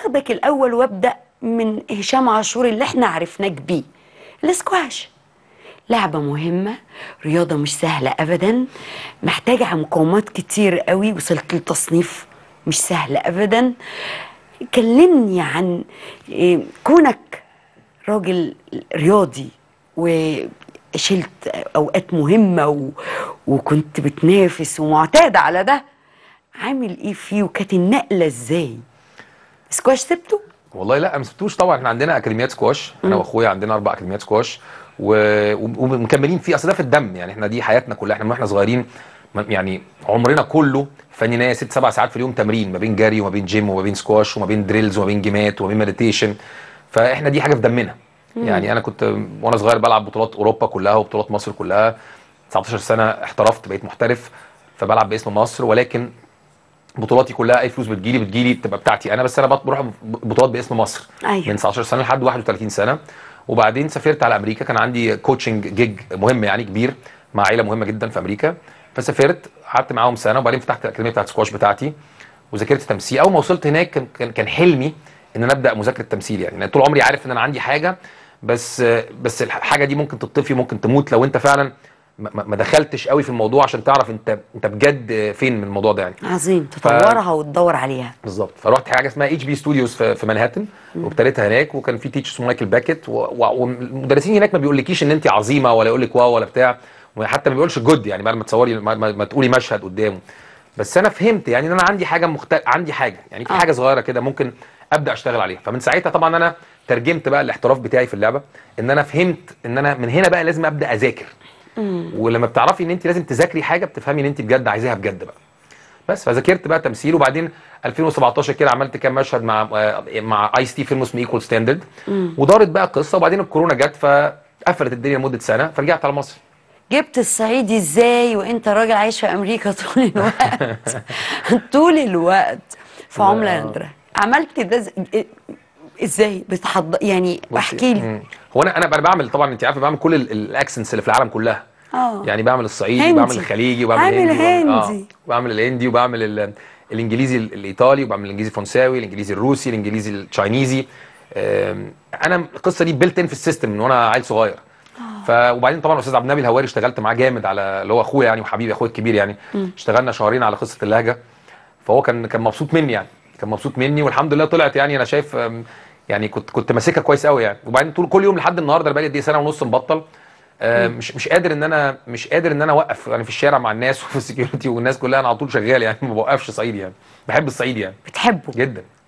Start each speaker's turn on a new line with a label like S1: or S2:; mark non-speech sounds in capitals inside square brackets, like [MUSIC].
S1: هاخدك الاول وابدا من هشام عاشور اللي احنا عرفناك بيه الاسكواش لعبة مهمة رياضة مش سهلة أبدا محتاجة مقاومات كتير قوي وصلت لتصنيف مش سهلة أبدا كلمني عن إيه، كونك راجل رياضي وشلت أوقات مهمة و... وكنت بتنافس ومعتاد على ده عامل إيه فيه وكانت النقلة إزاي؟ سكواش سبته؟
S2: والله لا ما سبتوش طبعا احنا عندنا اكاديميات سكواش انا واخويا عندنا اربع اكاديميات سكواش و... ومكملين فيه اصل ده في الدم يعني احنا دي حياتنا كلها احنا من واحنا صغيرين يعني عمرنا كله فنيناه ست سبع ساعات في اليوم تمرين ما بين جري وما بين جيم وما بين سكواش وما بين دريلز وما بين جيمات وما بين مديتيشن فاحنا دي حاجه في دمنا يعني انا كنت وانا صغير بلعب بطولات اوروبا كلها وبطولات مصر كلها 19 سنه احترفت بقيت محترف فبلعب باسم مصر ولكن بطولاتي كلها اي فلوس بتجيلي بتجيلي بتبقى بتاعتي انا بس انا بروح بطولات باسم مصر أيوة. من 19 سنه لحد 31 سنه وبعدين سافرت على امريكا كان عندي كوتشنج جيج مهم يعني كبير مع عيله مهمه جدا في امريكا فسافرت قعدت معاهم سنه وبعدين فتحت الاكاديميه بتاعت سكواش بتاعتي وذاكرت تمثيل اول ما وصلت هناك كان كان حلمي ان انا ابدا مذاكره تمثيل يعني طول عمري عارف ان انا عندي حاجه بس بس الحاجه دي ممكن تطفي ممكن تموت لو انت فعلا ما دخلتش قوي في الموضوع عشان تعرف انت انت بجد فين من الموضوع ده يعني عظيم تطورها ف...
S1: وتدور عليها
S2: بالظبط فرحت حاجه اسمها اتش بي ستوديوز في مانهاتن وابتديتها هناك وكان في تيتش اسمه مايكل باكيت والمدرسين و... هناك ما بيقولكيش ان انت عظيمه ولا يقول لك واو ولا بتاع وحتى ما بيقولش جود يعني بعد ما تصوري ما, ما تقولي مشهد قدامه بس انا فهمت يعني ان انا عندي حاجه مخت... عندي حاجه يعني في آه. حاجه صغيره كده ممكن ابدا اشتغل عليها فمن ساعتها طبعا انا ترجمت بقى الاحتراف بتاعي في اللعبه ان انا فهمت ان انا من هنا بقى لازم ابدا اذاكر ولما بتعرفي ان انت لازم تذاكري حاجه بتفهمي ان انت بجد عايزاها بجد بقى بس فذاكرت بقى تمثيل وبعدين 2017 كده عملت كام مشهد مع آه، مع اي تي فيلم اسمه ايكوال ستاندرد ودارت بقى قصه وبعدين الكورونا جت فقفلت الدنيا لمده سنه فرجعت على مصر
S1: جبت الصعيدي ازاي وانت راجل عايش في امريكا طول
S2: الوقت
S1: [LAUGHS] طول الوقت في عمله نادره عملت ده ازاي بتحضر يعني
S2: احكي لي هو انا انا بعمل طبعا انت عارفه بعمل كل الاكسنتس اللي في العالم كلها اه يعني بعمل الصعيدي وبعمل الخليجي وبعمل الهندي هندي. وبعمل, آه. وبعمل الهندي وبعمل ال... الانجليزي الايطالي وبعمل الانجليزي الفرنساوي الانجليزي الروسي الانجليزي التشاينيزي انا القصه دي بيلت ان في السيستم من وانا عيل صغير آه. ف وبعدين طبعا الاستاذ عبد النبي الهواري اشتغلت معاه جامد على اللي هو اخويا يعني وحبيبي اخويا الكبير يعني م. اشتغلنا شهرين على قصه اللهجه فهو كان كان مبسوط مني يعني كان مبسوط مني والحمد لله طلعت يعني انا شايف يعني كنت كنت ماسكها كويس قوي يعني وبعدين طول كل يوم لحد النهارده انا بقالي دي إيه سنه ونص مبطل آه، مش مش قادر ان انا مش قادر ان انا اوقف يعني في الشارع مع الناس [LAUGHS] وفي السكيورتي والناس كلها انا على طول شغال يعني ما بوقفش صعيدي يعني بحب الصعيد يعني بتحبه جدا